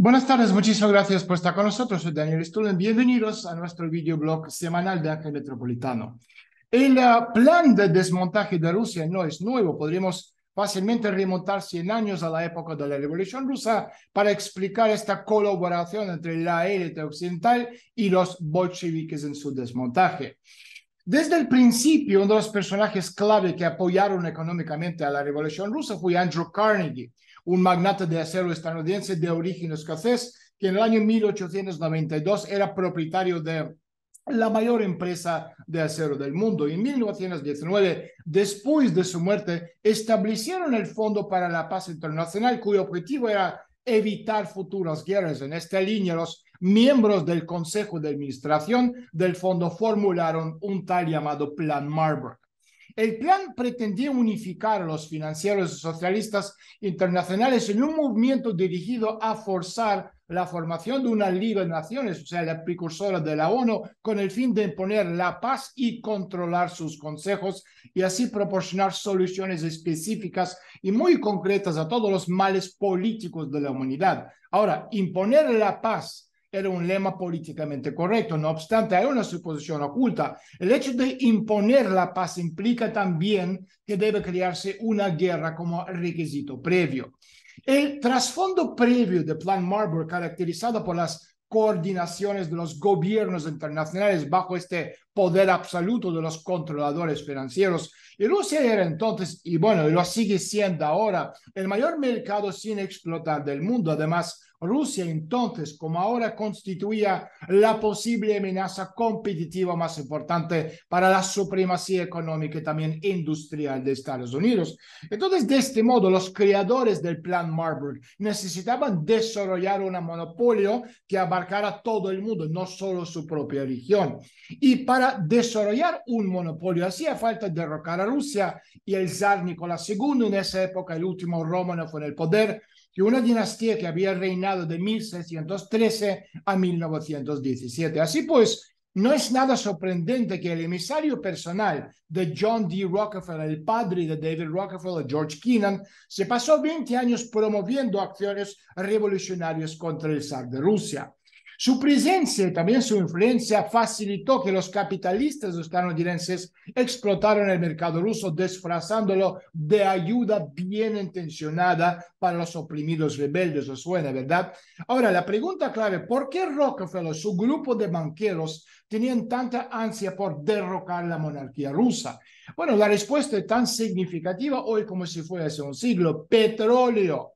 Buenas tardes, muchísimas gracias por estar con nosotros. Soy Daniel Stullen. Bienvenidos a nuestro videoblog semanal de Ángel Metropolitano. El ah, plan de desmontaje de Rusia no es nuevo. Podríamos fácilmente remontar 100 años a la época de la Revolución Rusa para explicar esta colaboración entre la élite occidental y los bolcheviques en su desmontaje. Desde el principio, uno de los personajes clave que apoyaron económicamente a la Revolución Rusa fue Andrew Carnegie, un magnate de acero estadounidense de origen escocés, que en el año 1892 era propietario de la mayor empresa de acero del mundo. Y en 1919, después de su muerte, establecieron el Fondo para la Paz Internacional, cuyo objetivo era evitar futuras guerras. En esta línea, los miembros del Consejo de Administración del Fondo formularon un tal llamado Plan Marburg. El plan pretendía unificar a los financieros socialistas internacionales en un movimiento dirigido a forzar la formación de una Liga de Naciones, o sea, la precursora de la ONU, con el fin de imponer la paz y controlar sus consejos y así proporcionar soluciones específicas y muy concretas a todos los males políticos de la humanidad. Ahora, imponer la paz era un lema políticamente correcto. No obstante, hay una suposición oculta. El hecho de imponer la paz implica también que debe crearse una guerra como requisito previo. El trasfondo previo de Plan Marburg, caracterizado por las coordinaciones de los gobiernos internacionales bajo este poder absoluto de los controladores financieros. Y Rusia era entonces, y bueno, lo sigue siendo ahora, el mayor mercado sin explotar del mundo. Además, Rusia entonces, como ahora, constituía la posible amenaza competitiva más importante para la supremacía económica y también industrial de Estados Unidos. Entonces, de este modo, los creadores del Plan Marburg necesitaban desarrollar un monopolio que abarcara todo el mundo, no solo su propia región. Y para desarrollar un monopolio. Hacía falta derrocar a Rusia y el zar Nicolás II, en esa época el último romano fue en el poder, que una dinastía que había reinado de 1613 a 1917. Así pues, no es nada sorprendente que el emisario personal de John D. Rockefeller, el padre de David Rockefeller, George Kennan, se pasó 20 años promoviendo acciones revolucionarias contra el zar de Rusia. Su presencia y también su influencia facilitó que los capitalistas estadounidenses explotaran el mercado ruso disfrazándolo de ayuda bien intencionada para los oprimidos rebeldes. ¿Os suena, verdad? Ahora, la pregunta clave, ¿por qué Rockefeller, su grupo de banqueros, tenían tanta ansia por derrocar la monarquía rusa? Bueno, la respuesta es tan significativa hoy como si fuera hace un siglo. Petróleo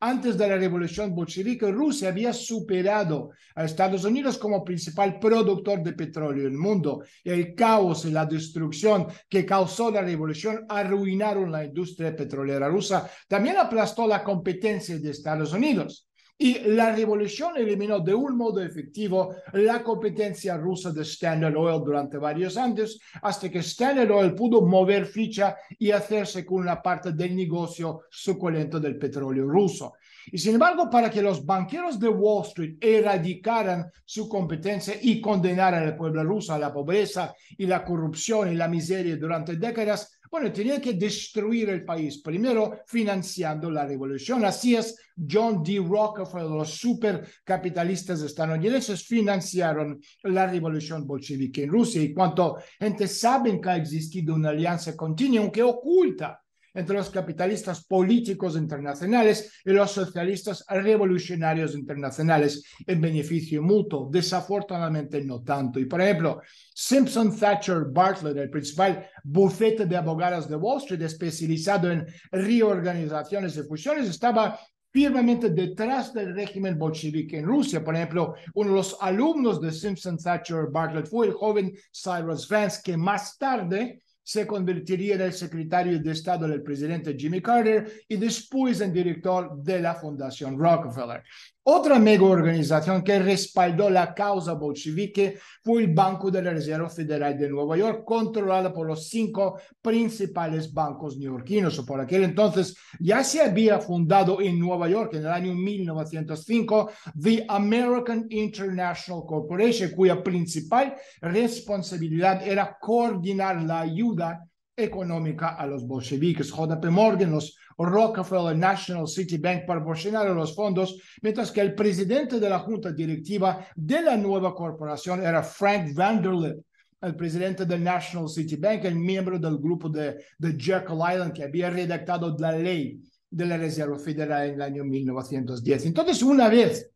antes de la revolución bolchevique, Rusia había superado a Estados Unidos como principal productor de petróleo en el mundo. El caos y la destrucción que causó la revolución arruinaron la industria petrolera rusa. También aplastó la competencia de Estados Unidos. Y la revolución eliminó de un modo efectivo la competencia rusa de Standard Oil durante varios años, hasta que Standard Oil pudo mover ficha y hacerse con la parte del negocio suculento del petróleo ruso. Y sin embargo, para que los banqueros de Wall Street erradicaran su competencia y condenaran al pueblo ruso a la pobreza y la corrupción y la miseria durante décadas, bueno, tenía que destruir el país, primero financiando la revolución. Así es, John D. Rockefeller, los supercapitalistas estadounidenses, financiaron la revolución bolchevique en Rusia. Y cuanto gente sabe que ha existido una alianza continua, aunque oculta entre los capitalistas políticos internacionales y los socialistas revolucionarios internacionales en beneficio mutuo. Desafortunadamente no tanto. Y por ejemplo, Simpson Thatcher Bartlett, el principal bufete de abogados de Wall Street especializado en reorganizaciones y fusiones, estaba firmemente detrás del régimen bolchevique en Rusia. Por ejemplo, uno de los alumnos de Simpson Thatcher Bartlett fue el joven Cyrus Vance, que más tarde se convertiría en el secretario de Estado del presidente Jimmy Carter y después en director de la Fundación Rockefeller. Otra mega organización que respaldó la causa bolchevique fue el Banco de la Reserva Federal de Nueva York, controlada por los cinco principales bancos neoyorquinos. Por aquel entonces ya se había fundado en Nueva York en el año 1905 The American International Corporation, cuya principal responsabilidad era coordinar la ayuda económica a los bolcheviques. JP Morgan, los Rockefeller National City Bank proporcionaron los fondos, mientras que el presidente de la junta directiva de la nueva corporación era Frank Vanderlip, el presidente del National City Bank, el miembro del grupo de, de Jekyll Island que había redactado la ley de la Reserva Federal en el año 1910. Entonces, una vez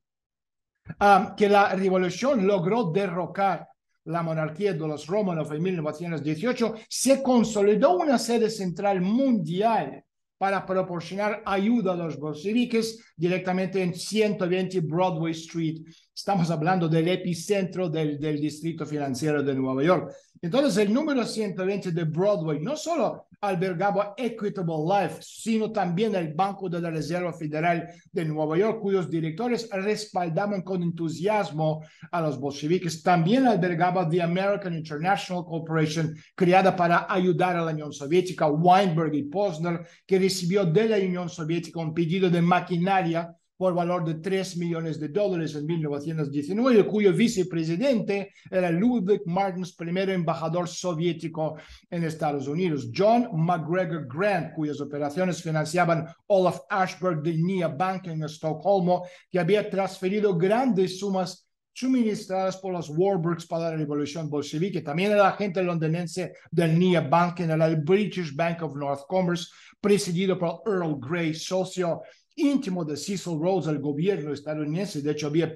ah, que la revolución logró derrocar la monarquía de los Romanos en 1918, se consolidó una sede central mundial para proporcionar ayuda a los bolcheviques directamente en 120 Broadway Street Estamos hablando del epicentro del, distrito financiero de Nueva York. Entonces, el número 120 de Broadway no solo albergaba Equitable Life, sino también el Banco de la Reserva Federal de Nueva York, cuyos directores respaldaban con entusiasmo a los bolcheviques. También albergaba The American International Corporation, creada para ayudar a la Unión Soviética, Weinberg y Posner, que recibió de la Unión Soviética un pedido de maquinaria por valor de 3 millones de dólares en 1919, cuyo vicepresidente era Ludwig Martins, primer embajador soviético en Estados Unidos. John McGregor Grant, cuyas operaciones financiaban Olaf Ashberg de Nia Bank en Estocolmo, que había transferido grandes sumas suministradas por los Warburgs para la revolución bolchevique. También era agente londinense del NIA Bank, en el British Bank of North Commerce, presidido por Earl Grey, socio íntimo de Cecil Rhodes, el gobierno estadounidense. De hecho, había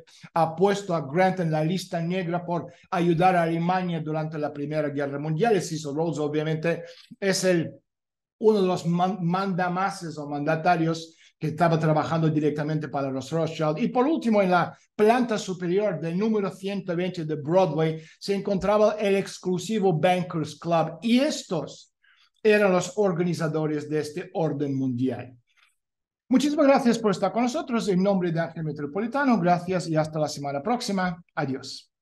puesto a Grant en la lista negra por ayudar a Alemania durante la Primera Guerra Mundial. Cecil Rhodes, obviamente, es el, uno de los mandamases o mandatarios que estaba trabajando directamente para los Rothschild. Y por último, en la planta superior del número 120 de Broadway se encontraba el exclusivo Bankers Club. Y estos eran los organizadores de este orden mundial. Muchísimas gracias por estar con nosotros. En nombre de Ángel Metropolitano, gracias y hasta la semana próxima. Adiós.